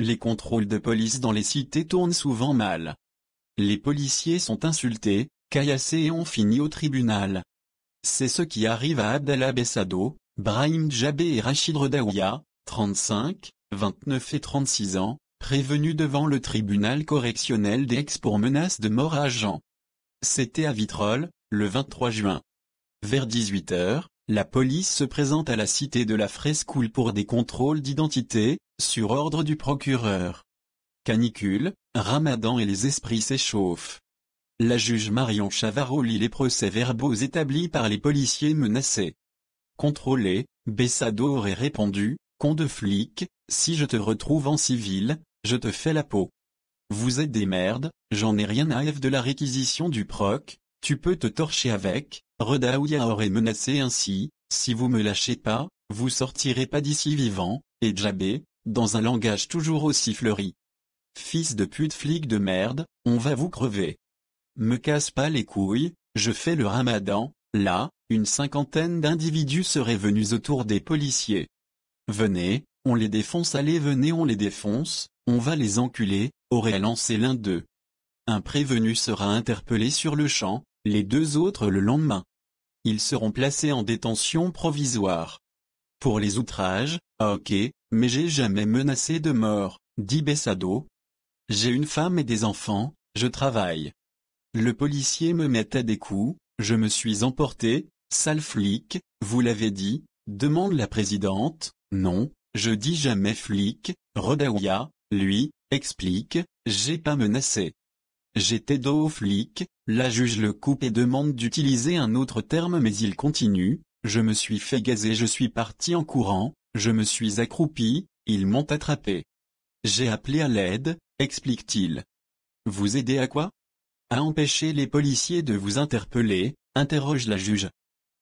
Les contrôles de police dans les cités tournent souvent mal. Les policiers sont insultés, caillassés et ont fini au tribunal. C'est ce qui arrive à Abdallah Bessado, Brahim Djabé et Rachid Redaouia, 35, 29 et 36 ans, prévenus devant le tribunal correctionnel d'Aix pour menace de mort à Jean. C'était à Vitrolles, le 23 juin. Vers 18h, la police se présente à la Cité de la Frescoule pour des contrôles d'identité, sur ordre du procureur. Canicule, Ramadan et les esprits s'échauffent. La juge Marion Chavarot lit les procès-verbaux établis par les policiers menacés. Contrôlé, Bessado aurait répondu, con de flic, si je te retrouve en civil, je te fais la peau. Vous êtes des merdes, j'en ai rien à F de la réquisition du proc, tu peux te torcher avec, Redaouia aurait menacé ainsi, si vous me lâchez pas, vous sortirez pas d'ici vivant, et Jabé, dans un langage toujours aussi fleuri. Fils de pute flic de merde, on va vous crever. Me casse pas les couilles, je fais le ramadan, là, une cinquantaine d'individus seraient venus autour des policiers. Venez, on les défonce, allez venez on les défonce, on va les enculer, aurait lancé l'un d'eux. Un prévenu sera interpellé sur le champ, les deux autres le lendemain. Ils seront placés en détention provisoire. Pour les outrages, ok, mais j'ai jamais menacé de mort, dit Bessado. J'ai une femme et des enfants, je travaille. Le policier me mettait des coups, je me suis emporté, sale flic, vous l'avez dit, demande la présidente, non, je dis jamais flic, Rodaouya, lui, explique, j'ai pas menacé. J'étais dos au flic, la juge le coupe et demande d'utiliser un autre terme mais il continue, je me suis fait gazer je suis parti en courant, je me suis accroupi, ils m'ont attrapé. J'ai appelé à l'aide, explique-t-il. Vous aider à quoi À empêcher les policiers de vous interpeller, interroge la juge.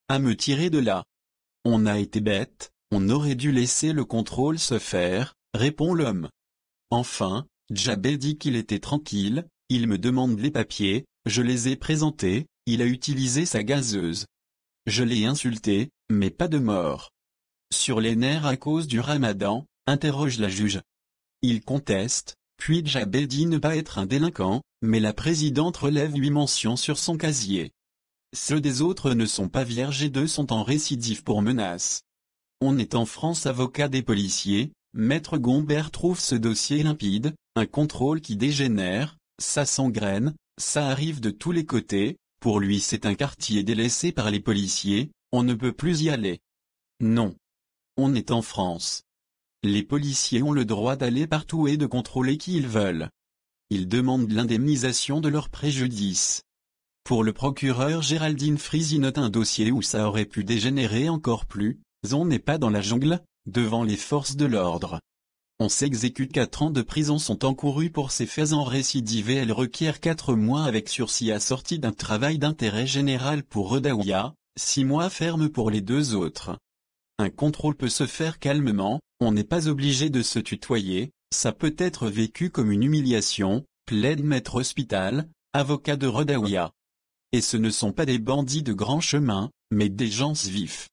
À me tirer de là. On a été bête, on aurait dû laisser le contrôle se faire, répond l'homme. Enfin, Jabé dit qu'il était tranquille, il me demande les papiers, je les ai présentés, il a utilisé sa gazeuse. Je l'ai insulté, mais pas de mort. Sur les nerfs à cause du ramadan, interroge la juge. Il conteste, puis Jabé dit ne pas être un délinquant, mais la présidente relève huit mentions sur son casier. Ceux des autres ne sont pas vierges et deux sont en récidive pour menace. On est en France avocat des policiers, Maître Gombert trouve ce dossier limpide, un contrôle qui dégénère, ça s'engraine, ça arrive de tous les côtés, pour lui c'est un quartier délaissé par les policiers, on ne peut plus y aller. Non. On est en France. Les policiers ont le droit d'aller partout et de contrôler qui ils veulent. Ils demandent l'indemnisation de leurs préjudices. Pour le procureur Géraldine Frizy note un dossier où ça aurait pu dégénérer encore plus, on n'est pas dans la jungle, devant les forces de l'ordre. On s'exécute 4 ans de prison sont encourus pour ces faits en récidive et elle requiert 4 mois avec sursis assorti d'un travail d'intérêt général pour Rodaouya, 6 mois ferme pour les deux autres. Un contrôle peut se faire calmement, on n'est pas obligé de se tutoyer, ça peut être vécu comme une humiliation, plaide maître hospital, avocat de Rodaouya. Et ce ne sont pas des bandits de grand chemin, mais des gens vifs.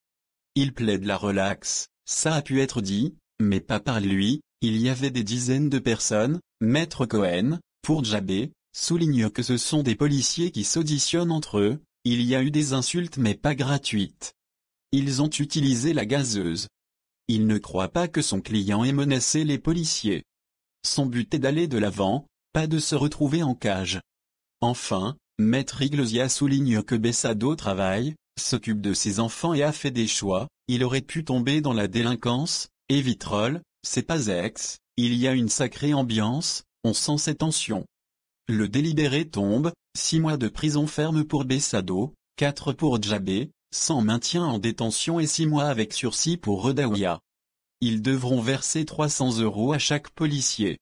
Il plaide la relaxe, ça a pu être dit, mais pas par lui, il y avait des dizaines de personnes, maître Cohen, pour Jabé, souligne que ce sont des policiers qui s'auditionnent entre eux, il y a eu des insultes mais pas gratuites. Ils ont utilisé la gazeuse. Il ne croit pas que son client ait menacé les policiers. Son but est d'aller de l'avant, pas de se retrouver en cage. Enfin, Maître Iglesia souligne que Bessado travaille, s'occupe de ses enfants et a fait des choix, il aurait pu tomber dans la délinquance, et Vitrolles, c'est pas ex, il y a une sacrée ambiance, on sent ses tensions. Le délibéré tombe, 6 mois de prison ferme pour Bessado, 4 pour Djabé, 100 maintien en détention et 6 mois avec sursis pour Redaouia. Ils devront verser 300 euros à chaque policier.